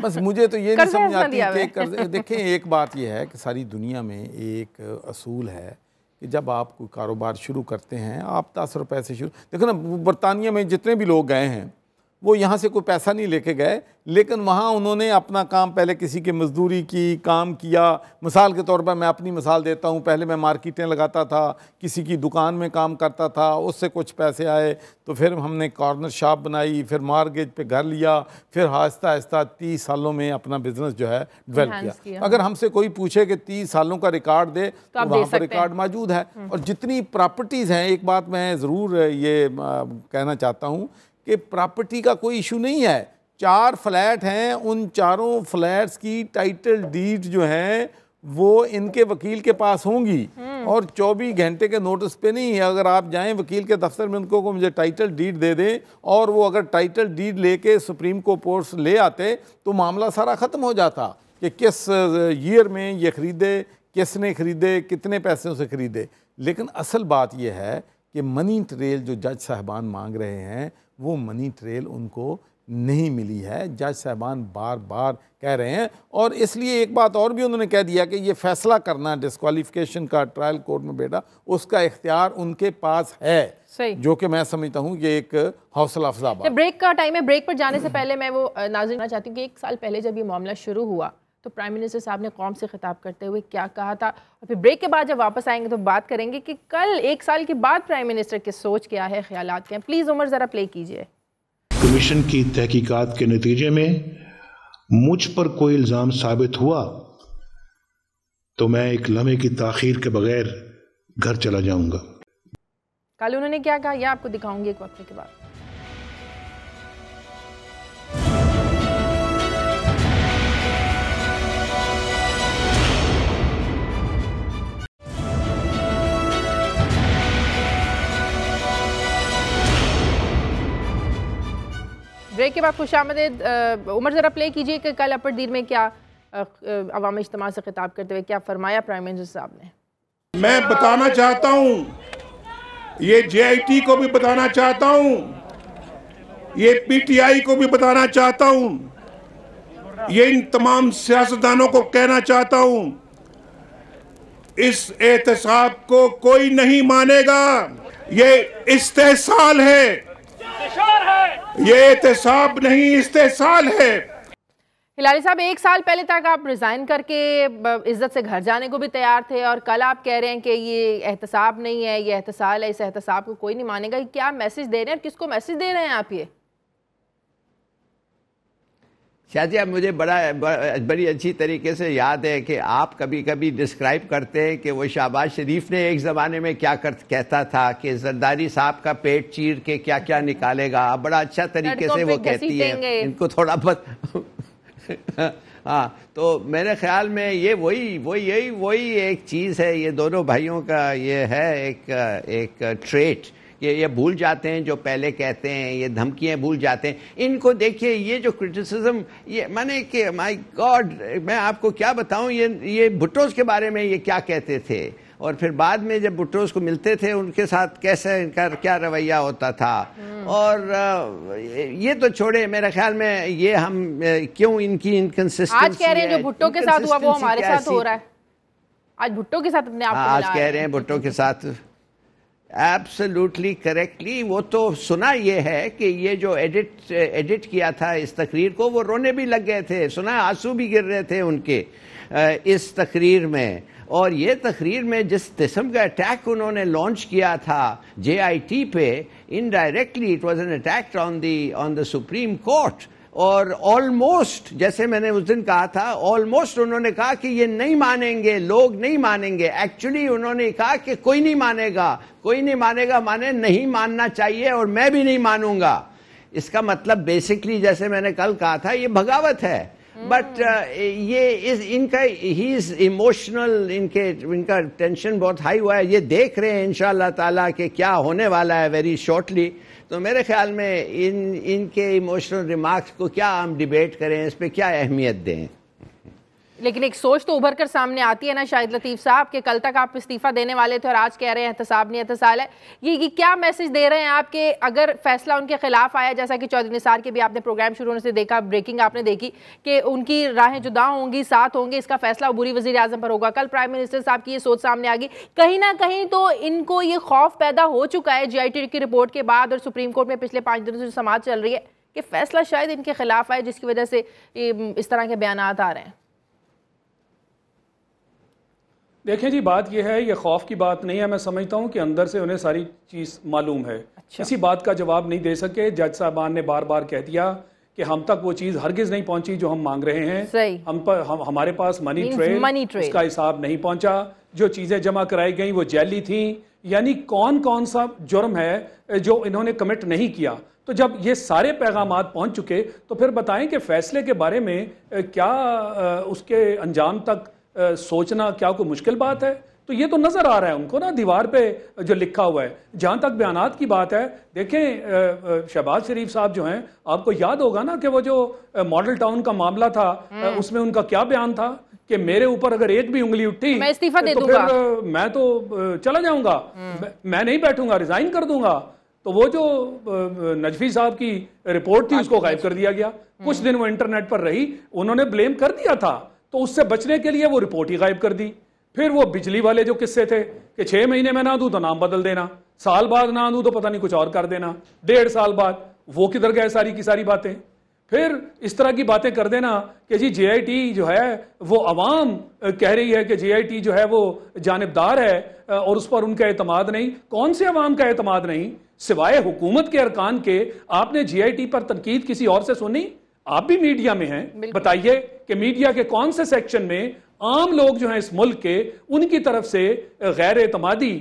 S1: बस मुझे तो ये नहीं समझ आती कि कर्ज देखें
S2: एक बात यह है कि सारी दुनिया में एक असूल है कि जब आप कोई कारोबार शुरू करते हैं आप दस रुपए से शुरू देखो ना बरतानिया में जितने भी लोग गए हैं वो यहाँ से कोई पैसा नहीं लेके गए लेकिन वहाँ उन्होंने अपना काम पहले किसी के मजदूरी की काम किया मिसाल के तौर पर मैं अपनी मिसाल देता हूँ पहले मैं मार्केटें लगाता था किसी की दुकान में काम करता था उससे कुछ पैसे आए तो फिर हमने कॉर्नर शॉप बनाई फिर मार्गेज पे घर लिया फिर आहिस्ता आहिस्ता तीस सालों में अपना बिजनेस जो है डिवेल्प किया।, अगर हमसे कोई पूछे कि तीस सालों का रिकॉर्ड दे तो, तो वहाँ पर रिकॉर्ड मौजूद है हम्म। और जितनी प्रॉपर्टीज़ हैं एक बात मैं ज़रूर ये कहना चाहता हूँ कि प्रॉपर्टी का कोई इशू नहीं है चार फ्लैट हैं उन चारों फ्लैट्स की टाइटल डीड जो हैं वो इनके वकील के पास होंगी हम्म। और 24 घंटे के नोटिस पे नहीं अगर आप जाएं वकील के दफ्तर में उनको को मुझे टाइटल डीड दे दें और वो अगर टाइटल डीड लेके सुप्रीम कोर्ट ले आते तो मामला सारा ख़त्म हो जाता कि किस ईयर में ये ख़रीदे किसने ख़रीदे कितने पैसों से ख़रीदे लेकिन असल बात यह है कि मनी ट्रेल जो जज साहबान मांग रहे हैं वो मनी ट्रेल उनको नहीं मिली है जज साहबान बार बार कह रहे हैं और इसलिए एक बात और भी उन्होंने कह दिया कि ये फैसला करना डिस्कवालिफिकेशन का ट्रायल कोर्ट में बेटा उसका इख्तियार उनके पास है सही जो कि मैं समझता हूँ ये एक हौसला अफजा
S1: ब्रेक का टाइम है ब्रेक पर जाने से पहले मैं वो नाजिरना चाहती हूँ कि एक साल पहले जब ये मामला शुरू हुआ तो प्राइम मिनिस्टर साहब ने कौम से खिताब करते हुए क्या कहा था और फिर ब्रेक के बाद जब वापस आएंगे तो बात करेंगे कि कल एक साल के बाद प्राइम मिनिस्टर के सोच क्या है ख्याल क्या है प्लीज़ उमर ज़रा प्ले कीजिए
S2: कमीशन की तहकीकात के नतीजे में मुझ पर कोई इल्ज़ाम साबित हुआ तो मैं एक लम्हे की तखिर के बगैर घर चला जाऊंगा
S1: कल उन्होंने क्या कहा यह आपको दिखाऊंगी एक वक्त के बाद ब्रेक के बाद खुश आमद उमर ज़रा प्ले कीजिए कि कल अपर दीर में क्या अवाम इज्तम से खिताब करते हुए क्या फरमाया प्राइम मिनिस्टर साहब ने
S2: मैं बताना चाहता हूँ ये जे को भी बताना चाहता हूँ ये पीटीआई को भी बताना चाहता हूँ ये इन तमाम सियासतदानों को कहना चाहता हूँ इस एहतसाब को कोई नहीं मानेगा ये इस्तेसाल है ये एहतसाब नहीं इस्तेसाल है
S1: हिलाली साहब एक साल पहले तक आप रिज़ाइन करके इज्जत से घर जाने को भी तैयार थे और कल आप कह रहे हैं कि ये एहतसाब नहीं है ये एहतसाल है इस एहतसाब को कोई नहीं मानेगा क्या मैसेज दे रहे हैं और किसको मैसेज दे रहे हैं आप ये
S3: शाजिया मुझे बड़ा बड़ी अच्छी तरीके से याद है कि आप कभी कभी डिस्क्राइब करते हैं कि वो शहबाज शरीफ ने एक ज़माने में क्या कर कहता था कि जरदारी साहब का पेट चीर के क्या क्या निकालेगा बड़ा अच्छा तरीके से वो कहती है इनको थोड़ा बहुत <laughs> हाँ तो मेरे ख्याल में ये वही वही यही वही एक चीज़ है ये दोनों भाइयों का ये है एक एक ट्रेट ये ये भूल जाते हैं जो पहले कहते हैं ये धमकियां भूल जाते हैं इनको देखिए ये जो क्रिटिसिज्म ये माने कि माय गॉड मैं आपको क्या बताऊं ये ये भुट्टोस के बारे में ये क्या कहते थे और फिर बाद में जब भुट्टोस को मिलते थे उनके साथ कैसे इनका क्या रवैया होता था हम्म। और ये तो छोड़े मेरे ख्याल में ये हम क्यों इनकी इनकन्सिस्टेंसी कह रहे हैं जो भुट्टो के साथ हुआ वो हमारे साथ हो रहा
S1: है आज भुट्टो के साथ अपने आप हाँ, आज कह रहे हैं
S3: भुट्टो के साथ एब्सोल्युटली करेक्टली वो तो सुना ये है कि ये जो एडिट एडिट किया था इस तकरीर को वो रोने भी लग गए थे सुना आंसू भी गिर रहे थे उनके इस तकरीर में और ये तकरीर में जिस किस्म का अटैक उन्होंने लॉन्च किया था जे आई टी पे indirectly it was an attack on the on the supreme court और ऑलमोस्ट जैसे मैंने उस दिन कहा था ऑलमोस्ट उन्होंने कहा कि ये नहीं मानेंगे लोग नहीं मानेंगे एक्चुअली उन्होंने कहा कि कोई नहीं मानेगा कोई नहीं मानेगा माने नहीं मानना चाहिए और मैं भी नहीं मानूंगा इसका मतलब बेसिकली जैसे मैंने कल कहा था ये भगावत है बट hmm. uh, ये इस इनका ही इज इमोशनल इनके इनका टेंशन बहुत हाई हुआ है ये देख रहे हैं इन शाह क्या होने वाला है वेरी शॉर्टली तो मेरे ख्याल में इन इनके इमोशनल रिमार्क्स को क्या हम डिबेट करें इस पर क्या अहमियत दें
S1: लेकिन एक सोच तो उभर कर सामने आती है ना शाहिद लतीफ़ साहब कि कल तक आप इस्तीफ़ा देने वाले थे और आज कह रहे हैं एहतसाब नहीं एहतसाल है ये, ये क्या मैसेज दे रहे हैं आपके अगर फैसला उनके खिलाफ आया जैसा कि चौधरी निसार के भी आपने प्रोग्राम शुरू होने से देखा ब्रेकिंग आपने देखी कि उनकी राहें जुदा होंगी साथ होंगी इसका फैसला बुरी वजी अजम पर होगा कल प्राइम मिनिस्टर साहब की ये सोच सामने आ गई कहीं ना कहीं तो इनको ये खौफ पैदा हो चुका है जी की रिपोर्ट के बाद और सुप्रीम कोर्ट में पिछले पाँच दिनों से समाज चल रही है कि फैसला शायद इनके खिलाफ आए जिसकी वजह से इस तरह के बयान आ रहे हैं
S4: देखें जी बात यह है ये खौफ की बात नहीं है मैं समझता हूँ कि अंदर से उन्हें सारी चीज़ मालूम है अच्छा। किसी बात का जवाब नहीं दे सके जज साहबान ने बार बार कह दिया कि हम तक वो चीज़ हरगिज नहीं पहुंची जो हम मांग रहे हैं हम पर हम हमारे पास मनी ट्रेड मनी ट्रेल उसका हिसाब नहीं पहुंचा जो चीज़ें जमा कराई गई वो जैली थी यानी कौन कौन सा जुर्म है जो इन्होंने कमिट नहीं किया तो जब ये सारे पैगाम पहुंच चुके तो फिर बताएं कि फैसले के बारे में क्या उसके अंजाम तक सोचना क्या कोई मुश्किल बात है तो ये तो नज़र आ रहा है उनको ना दीवार पे जो लिखा हुआ है जहां तक बयान की बात है देखें शहबाज शरीफ साहब जो हैं आपको याद होगा ना कि वो जो मॉडल टाउन का मामला था हम्म। उसमें उनका क्या बयान था कि मेरे ऊपर अगर एक भी उंगली उठी मैं इस्तीफा तो दे तो दूंगा मैं तो चला जाऊंगा हम्म। मैं नहीं बैठूंगा रिजाइन कर दूंगा तो वो जो नजफी साहब की रिपोर्ट थी उसको गायब कर दिया गया कुछ हम्म। दिन वो इंटरनेट पर रही उन्होंने ब्लेम कर दिया था तो उससे बचने के लिए वो रिपोर्ट ही गायब कर दी फिर वो बिजली वाले जो किस्से थे कि छह महीने में ना दूं तो नाम बदल देना साल बाद ना दूं तो पता नहीं कुछ और कर देना डेढ़ साल बाद वो किधर गए सारी की सारी बातें फिर इस तरह की बातें कर देना कि जी टी जो है वो अवाम कह रही है कि टी जो है वो जानबदार है और उस पर उनका अतमाद नहीं कौन से अवाम का अतमाद नहीं सिवाय हुकूमत के अरकान के आपने टी पर तनकीद किसी और से सुनी आप भी मीडिया में हैं बताइए कि मीडिया के कौन से सेक्शन में आम लोग जो हैं इस मुल्क के उनकी तरफ से गैर एतमादी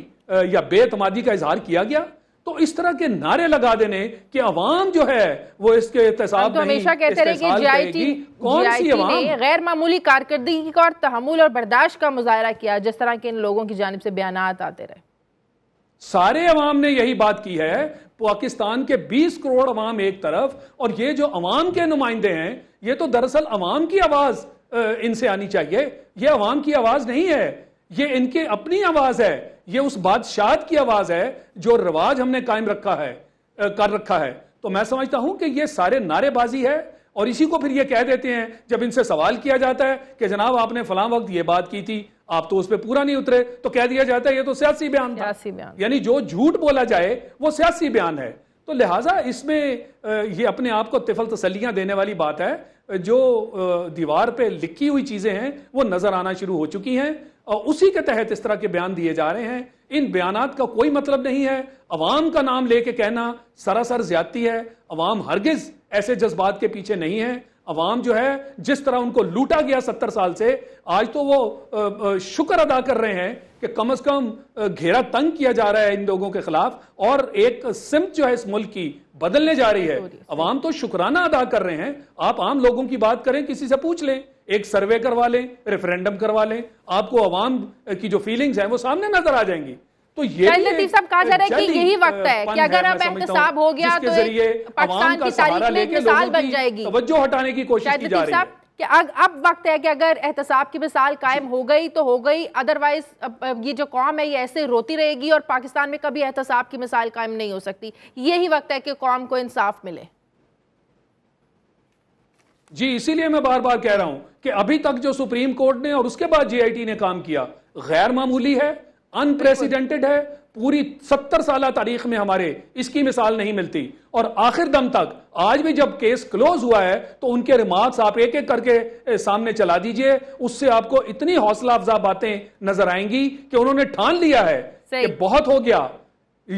S4: या बेतमादी का इजहार किया गया तो इस तरह के नारे लगा देने कि अवाम जो है वो इसके एहतसाब तो हमेशा कहते रहे कि जीआईटी जीआईटी ने
S1: गैर मामूली कारकर्दगी का और तहमुल और बर्दाश्त का मुजाहरा किया जिस तरह के इन लोगों की जानब से बयान आते रहे
S4: सारे अवाम ने यही बात की है पाकिस्तान के 20 करोड़ अवाम एक तरफ और ये जो अवाम के नुमाइंदे हैं ये तो दरअसल अवाम की आवाज इनसे आनी चाहिए ये अवाम की आवाज नहीं है ये इनके अपनी आवाज है ये उस बादशाह की आवाज है जो रिवाज हमने कायम रखा है कर रखा है तो मैं समझता हूं कि ये सारे नारेबाजी है और इसी को फिर ये कह देते हैं जब इनसे सवाल किया जाता है कि जनाब आपने फलां वक्त ये बात की थी आप तो उस पर पूरा नहीं उतरे तो कह दिया जाता है ये तो सियासी बयान था बयान यानी जो झूठ बोला जाए वो सियासी बयान है तो लिहाजा इसमें ये अपने आप को तिफल तसलियां देने वाली बात है जो दीवार पे लिखी हुई चीज़ें हैं वो नज़र आना शुरू हो चुकी हैं और उसी के तहत इस तरह के बयान दिए जा रहे हैं इन बयान का कोई मतलब नहीं है अवाम का नाम लेके कहना सरासर ज्यादती है अवाम हरगिज ऐसे जज्बात के पीछे नहीं है अवाम जो है जिस तरह उनको लूटा गया सत्तर साल से आज तो वो शुक्र अदा कर रहे हैं कि कम अज कम घेरा तंग किया जा रहा है इन लोगों के खिलाफ और एक सिम जो है इस मुल्क की बदलने जा रही है अवाम तो शुक्राना अदा कर रहे हैं आप आम लोगों की बात करें किसी से पूछ लें एक सर्वे करवा लें रेफरेंडम करवा लें आपको अवाम की जो फीलिंग्स हैं वो सामने नजर आ जाएंगी तो ये लतीफ साहब कहा
S1: जा रहा है कि यही वक्त है कि अगर अब एहतसाब हो गया तो पाकिस्तान की तारीख में मिसाल बन जाएगी तो हटाने की कोशिश की जा रही है कि अग, अब वक्त है कि अगर एहतसाब की मिसाल कायम हो गई तो हो गई अदरवाइज ये जो कौम है ये ऐसे रोती रहेगी और पाकिस्तान में कभी एहतसाब की मिसाल कायम नहीं हो सकती यही वक्त है कि कौम को इंसाफ मिले
S4: जी इसीलिए मैं बार बार कह रहा हूं कि अभी तक जो सुप्रीम कोर्ट ने और उसके बाद जीआईटी ने काम किया गैर मामूली है अनप्रेसिडेंटेड है पूरी सत्तर साल तारीख में हमारे इसकी मिसाल नहीं मिलती और आखिर दम तक आज भी जब केस क्लोज हुआ है तो उनके रिमार्क्स आप एक एक करके सामने चला दीजिए उससे आपको इतनी हौसला अफजा बातें नजर आएंगी कि उन्होंने ठान लिया है कि बहुत हो गया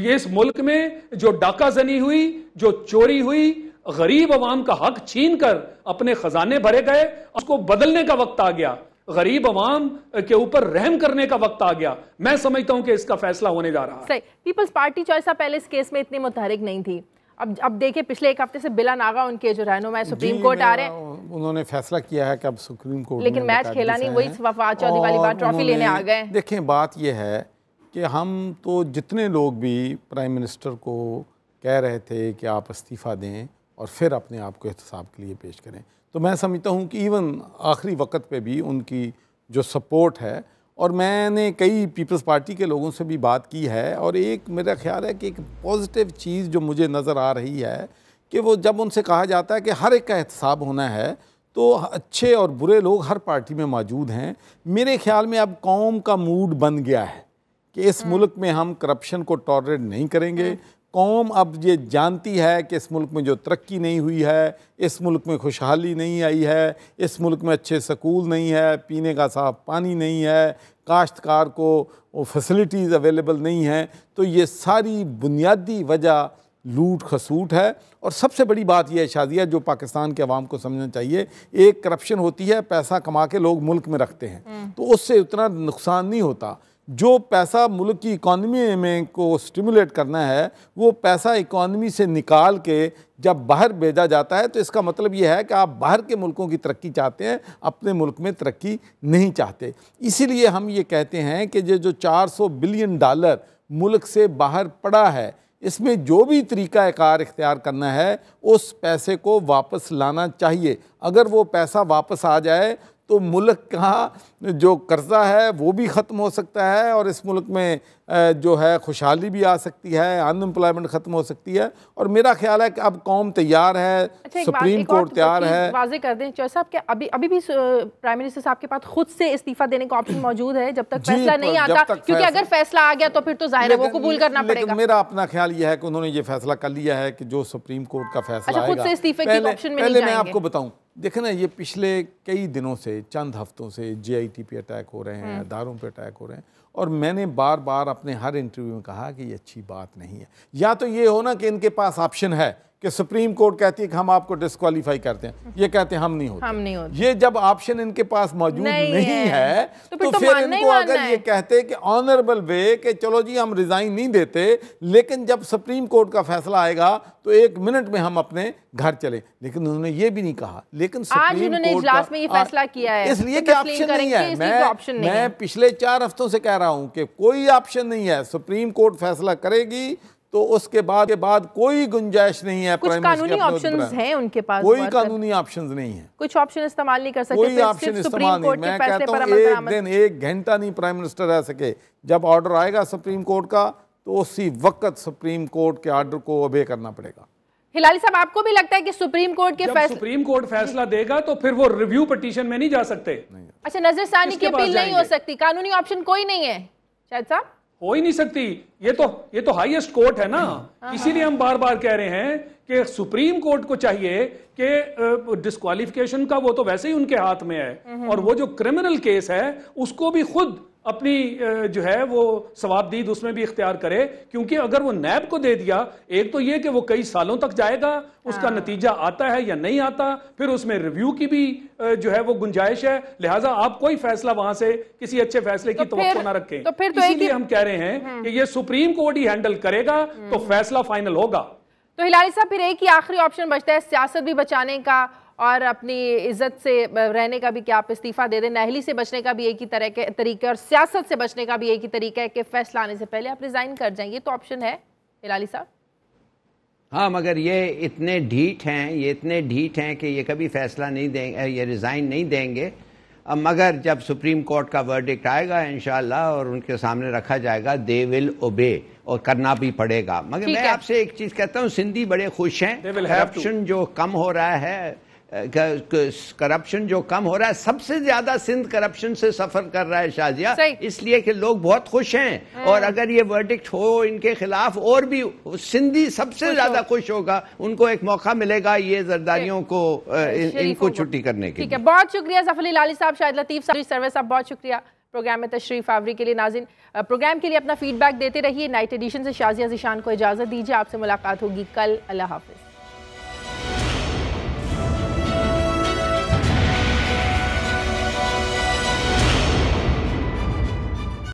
S4: ये इस मुल्क में जो डाका जनी हुई जो चोरी हुई गरीब आवाम का हक छीन कर अपने खजाने भरे गए उसको बदलने का वक्त आ गया गरीब अवाम के ऊपर रहम करने का वक्त आ गया मैं समझता हूं कि इसका फैसला होने जा
S1: रहा है पीपल्स पार्टी चॉइस पहले इस केस में इतनी मुतहरिक नहीं थी अब अब देखिए पिछले एक हफ्ते से बिला नागा उनके जो रहनुमा सुप्रीम कोर्ट आ रहे हैं
S2: उन्होंने फैसला किया है कि अब सुप्रीम कोर्ट लेकिन मैच खेला नहीं वही
S1: चौधरी वाली बात ट्रॉफी लेने आ गए
S2: देखें बात यह है कि हम तो जितने लोग भी प्राइम मिनिस्टर को कह रहे थे कि आप इस्तीफ़ा दें और फिर अपने आप को एहतसाब के लिए पेश करें तो मैं समझता हूँ कि इवन आखिरी वक्त पे भी उनकी जो सपोर्ट है और मैंने कई पीपल्स पार्टी के लोगों से भी बात की है और एक मेरा ख्याल है कि एक पॉजिटिव चीज़ जो मुझे नज़र आ रही है कि वो जब उनसे कहा जाता है कि हर एक का एहतसाब होना है तो अच्छे और बुरे लोग हर पार्टी में मौजूद हैं मेरे ख्याल में अब कौम का मूड बन गया है कि इस हम्म। मुल्क में हम करप्शन को टॉलरेट नहीं करेंगे हम्म। कौम अब ये जानती है कि इस मुल्क में जो तरक्की नहीं हुई है इस मुल्क में खुशहाली नहीं आई है इस मुल्क में अच्छे स्कूल नहीं है पीने का साफ पानी नहीं है काश्तकार को फैसिलिटीज़ अवेलेबल नहीं हैं तो ये सारी बुनियादी वजह लूट खसूट है और सबसे बड़ी बात यह है शादिया जो पाकिस्तान के अवाम को समझना चाहिए एक करप्शन होती है पैसा कमा के लोग मुल्क में रखते हैं हम्म। तो उससे उतना नुकसान नहीं होता जो पैसा मुल्क की इकॉनमी में को स्टिमुलेट करना है वो पैसा इकॉनमी से निकाल के जब बाहर भेजा जाता है तो इसका मतलब ये है कि आप बाहर के मुल्कों की तरक्की चाहते हैं अपने मुल्क में तरक्की नहीं चाहते इसीलिए हम ये कहते हैं कि ये जो 400 बिलियन डॉलर मुल्क से बाहर पड़ा है इसमें जो भी तरीका कार इख्तियार करना है उस पैसे को वापस लाना चाहिए अगर वो पैसा वापस आ जाए तो मुल्क का जो कर्जा है वो भी ख़त्म हो सकता है और इस मुल्क में जो है खुशहाली भी आ सकती है अनएम्प्लॉयमेंट ख़त्म हो सकती है और मेरा ख्याल है कि अब कौम तैयार है अच्छा, सुप्रीम कोर्ट तैयार है वाजे
S1: कर दें चौहान साहब के अभी अभी भी प्राइम मिनिस्टर साहब के पास खुद से इस्तीफा देने का ऑप्शन मौजूद है जब तक फैसला नहीं आता क्योंकि अगर फैसला आ गया तो फिर तो जाहिर है वो कबूल करना पड़ेगा मेरा
S2: अपना ख्याल यह है कि उन्होंने ये फैसला कर लिया है कि जो सुप्रीम कोर्ट का फैसला अच्छा, खुद से इस्तीफे के ऑप्शन में पहले मैं आपको बताऊँ देखें ना ये पिछले कई दिनों से चंद हफ्तों से जे आई टी पे अटैक हो रहे हैं अदारों पर अटैक हो रहे हैं और मैंने बार बार अपने हर इंटरव्यू में कहा कि ये अच्छी बात नहीं है या तो ये हो ना कि इनके पास ऑप्शन है कि सुप्रीम कोर्ट कहती है कि हम आपको डिस्कालीफाई करते हैं ये कहते हैं हम नहीं होते हम नहीं होते ये जब ऑप्शन इनके पास मौजूद नहीं, नहीं है, है तो, तो, तो फिर इनको अगर ये कहते कि ऑनरेबल वे कि चलो जी हम रिजाइन नहीं देते लेकिन जब सुप्रीम कोर्ट का फैसला आएगा तो एक मिनट में हम अपने घर चले लेकिन उन्होंने ये भी नहीं कहा लेकिन आज उन्होंने इजलास में ये फैसला
S1: किया है इसलिए तो कि ऑप्शन नहीं है मैं मैं
S2: पिछले चार हफ्तों से कह रहा हूँ कि कोई ऑप्शन नहीं है सुप्रीम कोर्ट फैसला करेगी तो उसके बाद के बाद कोई गुंजाइश नहीं है कुछ कानूनी ऑप्शन हैं
S1: उनके पास कोई कानूनी
S2: ऑप्शन नहीं है
S1: कुछ ऑप्शन इस्तेमाल नहीं कर सकते कोई ऑप्शन इस्तेमाल नहीं मैं कहता हूँ एक दिन
S2: एक घंटा नहीं प्राइम मिनिस्टर रह सके जब ऑर्डर आएगा सुप्रीम कोर्ट का तो उसी वक्त सुप्रीम कोर्ट के ऑर्डर को ओबे करना पड़ेगा
S1: हिलाली साहब आपको भी लगता है कि सुप्रीम कोर्ट के फैसले
S2: सुप्रीम कोर्ट फैसला देगा तो फिर वो रिव्यू पिटीशन में नहीं जा सकते नहीं।
S1: अच्छा नजरसानी की अपील नहीं हो सकती कानूनी ऑप्शन कोई नहीं है शायद साहब
S4: हो ही नहीं सकती ये तो ये तो हाईएस्ट कोर्ट है ना हाँ, हाँ। इसीलिए हम बार बार कह रहे हैं कि सुप्रीम कोर्ट को चाहिए कि डिस्कालिफिकेशन का वो तो वैसे ही उनके हाथ में है हम्म, हम्म। और वो जो क्रिमिनल केस है उसको भी खुद अपनी जो है वो दीद उसमें भी इख्तियार करे क्योंकि अगर वो नैब को दे दिया एक तो ये कि वो कई सालों तक जाएगा उसका हाँ। नतीजा आता है या नहीं आता फिर उसमें रिव्यू की भी जो है वो गुंजाइश है लिहाजा आप कोई फैसला वहां से किसी अच्छे फैसले की तो की तो ना रखें तो फिर तो इसीलिए हम कह रहे हैं हाँ। कि ये सुप्रीम कोर्ट ही हैंडल करेगा तो हम्म। फैसला फाइनल होगा
S1: तो हिलाड़ी साहब फिर एक ही आखिरी ऑप्शन बचता है सियासत भी बचाने का और अपनी इज्जत से रहने का भी क्या आप इस्तीफा दे दें नहली से बचने का भी एक ही तरह के तरीके और सियासत से बचने का भी एक ही तरीका है कि फैसला आने से पहले आप रिज़ाइन कर जाएंगे ये तो ऑप्शन है हिलाली साहब
S3: हाँ मगर ये इतने ढीठ हैं ये इतने ढीठ हैं कि ये कभी फैसला नहीं देंगे ये रिज़ाइन नहीं देंगे अब मगर जब सुप्रीम कोर्ट का वर्डिक्ट आएगा इन और उनके सामने रखा जाएगा दे विल ओबे और करना भी पड़ेगा मगर मैं आपसे एक चीज़ कहता हूँ सिंधी बड़े खुश हैं करप्शन जो कम हो रहा है करप्शन जो कम हो रहा है सबसे ज्यादा सिंध करप्शन से सफर कर रहा है शाजिया इसलिए कि लोग बहुत खुश हैं हाँ। और अगर ये वर्डिक्ट हो इनके खिलाफ और भी सिंधी सबसे ज्यादा खुश होगा उनको एक मौका मिलेगा ये जरदारियों को इन, इनको छुट्टी करने के ठीक है
S1: बहुत शुक्रिया जफर लाली साहब शाहिद लतीफ साहब सर्वे साहब बहुत शुक्रिया प्रोग्राम में तशरीफ आवरी के लिए नाजिन प्रोग्राम के लिए अपना फीडबैक देते रहिए नाइट एडिशन से शाजिया जिशान को इजाजत दीजिए आपसे मुलाकात होगी कल अल्लाह हाफिज़